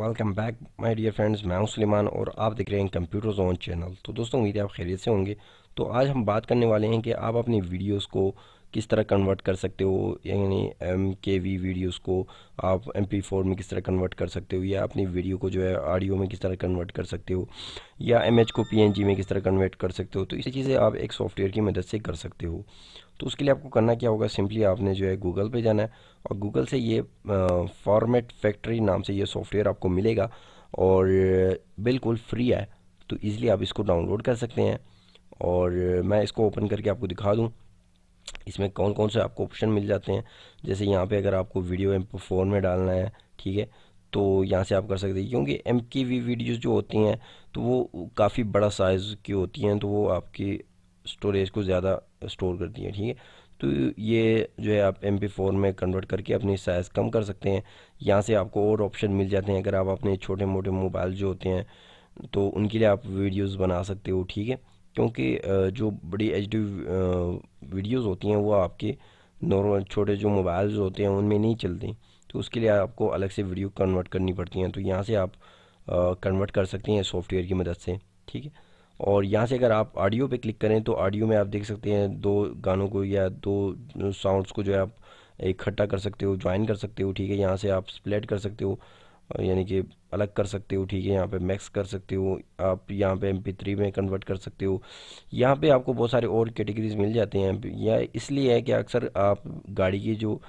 Welcome back my dear friends मैं हूं सुलेमान और आप देख रहे हैं कंप्यूटर जोन चैनल तो दोस्तों उम्मीद है आप खैरियत से होंगे तो आज हम बात करने वाले हैं कि आप अपनी वीडियोस को किस तरह कन्वर्ट कर सकते हो यानी एम के वी वीडियोज़ को आप एम पी फोर में किस तरह कन्वर्ट कर सकते हो या अपनी वीडियो को जो है ऑडियो में किस तरह कन्वर्ट कर सकते हो या एम एच को पी एन जी में किस तरह कन्वर्ट कर सकते हो तो इसी चीज़ें आप एक सॉफ्टवेयर की मदद से कर सकते हो तो उसके लिए आपको करना क्या होगा सिंपली आपने जो है गूगल पे जाना है और गूगल से ये फॉर्मेट फैक्ट्री नाम से ये सॉफ्टवेयर आपको मिलेगा और बिल्कुल फ्री है तो ईज़िली आप इसको डाउनलोड कर सकते हैं और मैं इसको ओपन करके आपको दिखा दूँ इसमें कौन कौन से आपको ऑप्शन मिल जाते हैं जैसे यहाँ पे अगर आपको वीडियो एम फोन में डालना है ठीक है तो यहाँ से आप कर सकते हैं क्योंकि एम की वी वीडियोज़ जो होती हैं तो वो काफ़ी बड़ा साइज़ की होती हैं तो वो आपकी स्टोरेज को ज़्यादा स्टोर करती हैं ठीक है थीके? तो ये जो है आप एम पी फोर में कन्वर्ट करके अपनी साइज़ कम कर सकते हैं यहाँ से आपको और ऑप्शन मिल जाते हैं अगर आप अपने छोटे मोटे मोबाइल जो होते हैं तो उनके लिए आप वीडियोज़ बना सकते हो ठीक है क्योंकि जो बड़ी एच वीडियोज़ होती हैं वो आपके नॉर्मल छोटे जो मोबाइल्स होते हैं उनमें नहीं चलते तो उसके लिए आपको अलग से वीडियो कन्वर्ट करनी पड़ती हैं तो यहाँ से आप कन्वर्ट कर सकते हैं सॉफ्टवेयर की मदद से ठीक है और यहाँ से अगर आप ऑडियो पे क्लिक करें तो ऑडियो में आप देख सकते हैं दो गानों को या दो साउंड्स को जो है आप इकट्ठा कर सकते हो ज्वाइन कर सकते हो ठीक है यहाँ से आप स्प्लेट कर सकते हो यानी कि अलग कर सकते हो ठीक है यहाँ पे मैक्स कर सकते हो आप यहाँ पे एम थ्री में कन्वर्ट कर सकते हो यहाँ पे आपको बहुत सारे और कैटेगरीज मिल जाते हैं या इसलिए है कि अक्सर आप गाड़ी की जो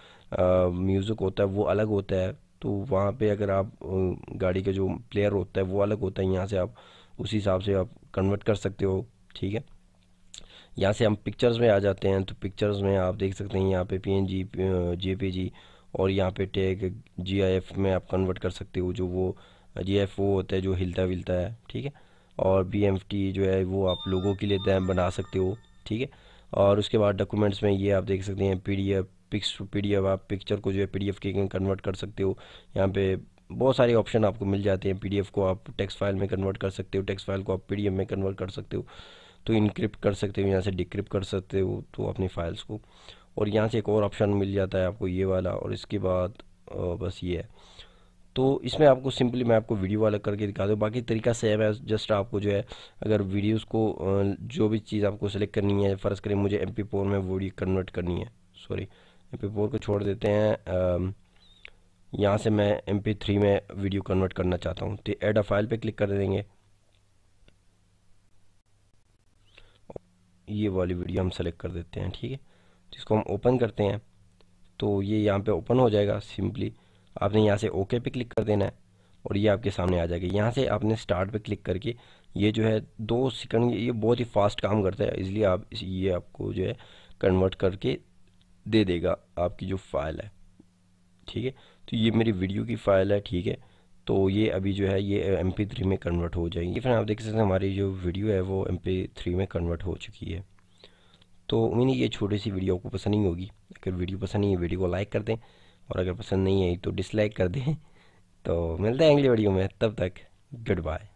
म्यूज़िक होता है वो अलग होता है तो वहाँ पे अगर आप गाड़ी का जो प्लेयर होता है वो अलग होता है यहाँ से आप उसी हिसाब से आप कन्वर्ट कर सकते हो ठीक है यहाँ से हम पिक्चर्स में आ जाते हैं तो पिक्चर्स में आप देख सकते हैं यहाँ पे P N G J P G और यहाँ पे टैग जी में आप कन्वर्ट कर सकते हो जो वो जी एफ वो होता है जो हिलता विलता है ठीक है और बी टी जो है वो आप लोगों के लिए दैम बना सकते हो ठीक है और उसके बाद डॉक्यूमेंट्स में ये आप देख सकते हैं P D F pics P D F आप पिक्चर को जो है पी डी एफ के कन्वर्ट कर सकते हो यहाँ पे बहुत सारे ऑप्शन आपको मिल जाते हैं पी को आप टेक्स फाइल में कन्वर्ट कर सकते हो टेक्स फाइल को आप पी में कन्वर्ट कर सकते हो तो इनक्रिप्ट कर सकते हो यहाँ से डिक्रिप्ट कर सकते हो तो अपनी फाइल्स को और यहाँ से एक और ऑप्शन मिल जाता है आपको ये वाला और इसके बाद बस ये है तो इसमें आपको सिंपली मैं आपको वीडियो वाला करके दिखा दूँ बाकी तरीका सेम है जस्ट आपको जो है अगर वीडियोस को जो भी चीज़ आपको सेलेक्ट करनी है फ़र्ज़ करें मुझे एम पी फोर में वीडियो कन्वर्ट करनी है सॉरी एम पी फोर को छोड़ देते हैं यहाँ से मैं एम पी थ्री में वीडियो कन्वर्ट करना चाहता हूँ तो एड अ फाइल पर क्लिक कर देंगे ये वाली वीडियो हम सेलेक्ट कर देते हैं ठीक है जिसको हम ओपन करते हैं तो ये यहाँ पे ओपन हो जाएगा सिंपली आपने यहाँ से ओके पे क्लिक कर देना है और ये आपके सामने आ जाएगा यहाँ से आपने स्टार्ट पे क्लिक करके ये जो है दो सेकंड ये बहुत ही फास्ट काम करता है इसलिए आप इस ये आपको जो है कन्वर्ट करके दे देगा आपकी जो फाइल है ठीक है तो ये मेरी वीडियो की फाइल है ठीक है तो ये अभी जो है ये एम में कन्वर्ट हो जाएगी फिर आप देख सकते हैं हमारी जो वीडियो है वो एम में कन्वर्ट हो चुकी है तो उम्मीद है ये छोटी सी वीडियो आपको पसंद नहीं होगी अगर वीडियो पसंद नहीं है वीडियो को लाइक कर दें और अगर पसंद नहीं आई तो डिसलाइक कर दें तो मिलता है अगली वीडियो में तब तक गुड बाय